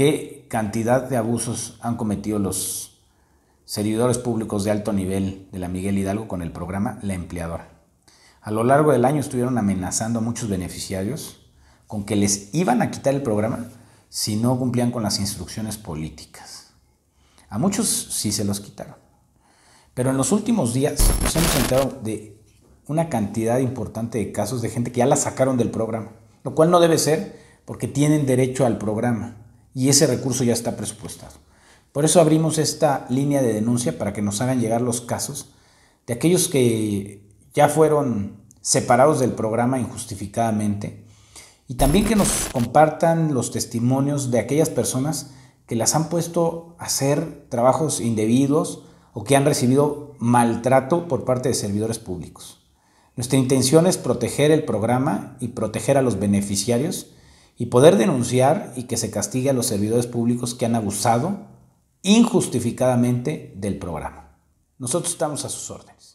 qué cantidad de abusos han cometido los servidores públicos de alto nivel de la Miguel Hidalgo con el programa La Empleadora. A lo largo del año estuvieron amenazando a muchos beneficiarios con que les iban a quitar el programa si no cumplían con las instrucciones políticas. A muchos sí se los quitaron. Pero en los últimos días nos hemos enterado de una cantidad importante de casos de gente que ya la sacaron del programa, lo cual no debe ser porque tienen derecho al programa y ese recurso ya está presupuestado. Por eso abrimos esta línea de denuncia para que nos hagan llegar los casos de aquellos que ya fueron separados del programa injustificadamente y también que nos compartan los testimonios de aquellas personas que las han puesto a hacer trabajos indebidos o que han recibido maltrato por parte de servidores públicos. Nuestra intención es proteger el programa y proteger a los beneficiarios y poder denunciar y que se castigue a los servidores públicos que han abusado injustificadamente del programa. Nosotros estamos a sus órdenes.